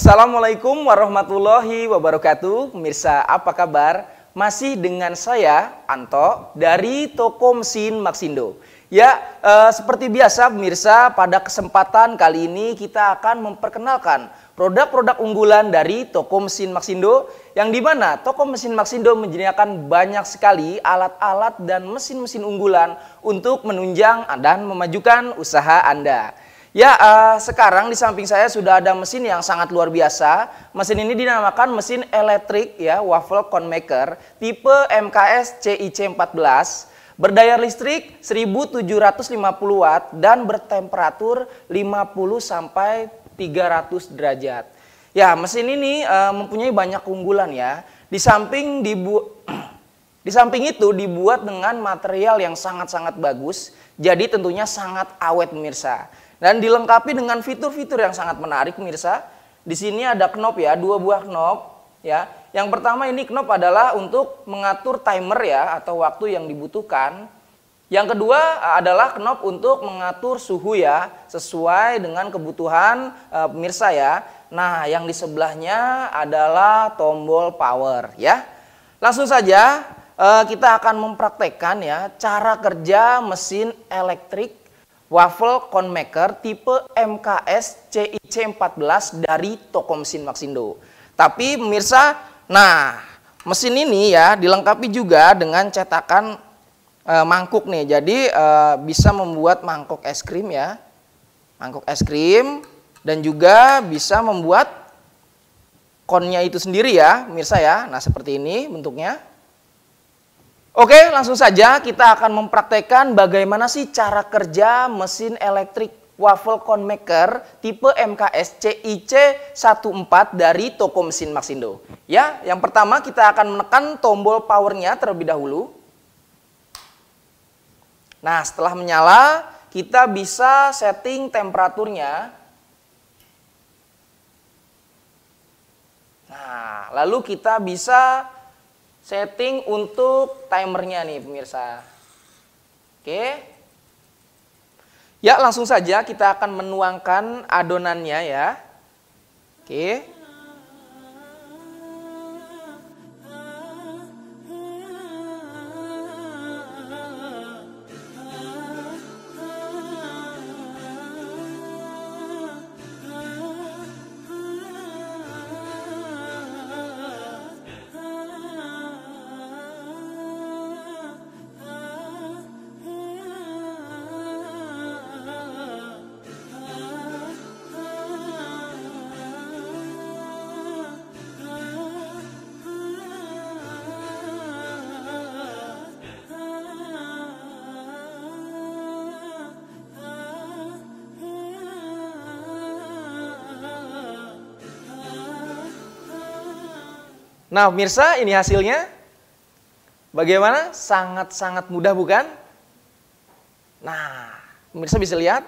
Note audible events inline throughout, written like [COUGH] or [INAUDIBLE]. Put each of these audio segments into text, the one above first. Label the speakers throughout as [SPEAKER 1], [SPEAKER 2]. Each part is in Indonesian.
[SPEAKER 1] Assalamualaikum warahmatullahi wabarakatuh. Pemirsa, apa kabar? Masih dengan saya Anto dari Toko Mesin Maxindo. Ya, eh, seperti biasa pemirsa, pada kesempatan kali ini kita akan memperkenalkan produk-produk unggulan dari Toko Mesin Maxindo yang dimana Mesin Maxindo menyediakan banyak sekali alat-alat dan mesin-mesin unggulan untuk menunjang dan memajukan usaha Anda. Ya, uh, sekarang di samping saya sudah ada mesin yang sangat luar biasa. Mesin ini dinamakan mesin elektrik ya, waffle cone maker tipe MKS CIC14. Berdaya listrik 1750 watt dan bertemperatur 50 sampai 300 derajat. Ya, mesin ini uh, mempunyai banyak keunggulan ya. Di samping dibu [CLEARS THROAT] di samping itu dibuat dengan material yang sangat-sangat bagus, jadi tentunya sangat awet pemirsa. Dan dilengkapi dengan fitur-fitur yang sangat menarik pemirsa. Di sini ada knob ya, dua buah knob ya. Yang pertama ini knob adalah untuk mengatur timer ya atau waktu yang dibutuhkan. Yang kedua eh, adalah knob untuk mengatur suhu ya, sesuai dengan kebutuhan e, pemirsa ya. Nah, yang di sebelahnya adalah tombol power ya. Langsung saja e, kita akan mempraktekkan ya cara kerja mesin elektrik Waffle Cone Maker tipe MKS CIC14 dari toko mesin Maxindo. Tapi pemirsa, nah mesin ini ya dilengkapi juga dengan cetakan e, mangkuk nih. Jadi e, bisa membuat mangkuk es krim ya. mangkuk es krim dan juga bisa membuat konnya itu sendiri ya, pemirsa ya. Nah, seperti ini bentuknya. Oke, langsung saja kita akan mempraktekkan bagaimana sih cara kerja mesin elektrik waffle cone maker tipe MKS CIC 14 dari toko mesin Maxindo. Ya, yang pertama kita akan menekan tombol powernya terlebih dahulu. Nah, setelah menyala, kita bisa setting temperaturnya. Nah, lalu kita bisa setting untuk timernya nih pemirsa. Oke. Ya langsung saja kita akan menuangkan adonannya ya. Oke. Nah, mirsa, ini hasilnya. Bagaimana? Sangat-sangat mudah, bukan? Nah, mirsa bisa lihat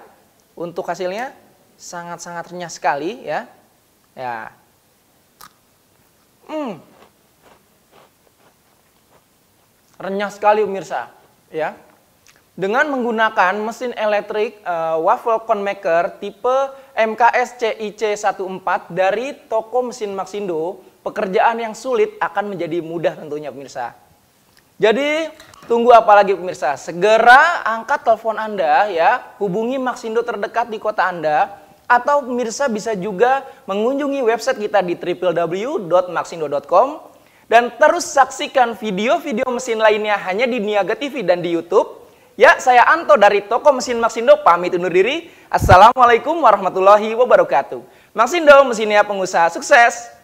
[SPEAKER 1] untuk hasilnya sangat-sangat renyah sekali, ya. Ya. Hmm. Renyah sekali, mirsa. ya. Dengan menggunakan mesin elektrik uh, waffle cone maker tipe MKS CIC14 dari toko mesin Maxindo, pekerjaan yang sulit akan menjadi mudah tentunya pemirsa. Jadi tunggu apa lagi pemirsa? Segera angkat telepon Anda ya, hubungi Maxindo terdekat di kota Anda atau pemirsa bisa juga mengunjungi website kita di www.maxindo.com dan terus saksikan video-video mesin lainnya hanya di Niaga TV dan di YouTube. Ya, saya Anto dari Toko Mesin Maxindo pamit undur diri. Assalamualaikum warahmatullahi wabarakatuh. Maxindo, mesinnya pengusaha sukses.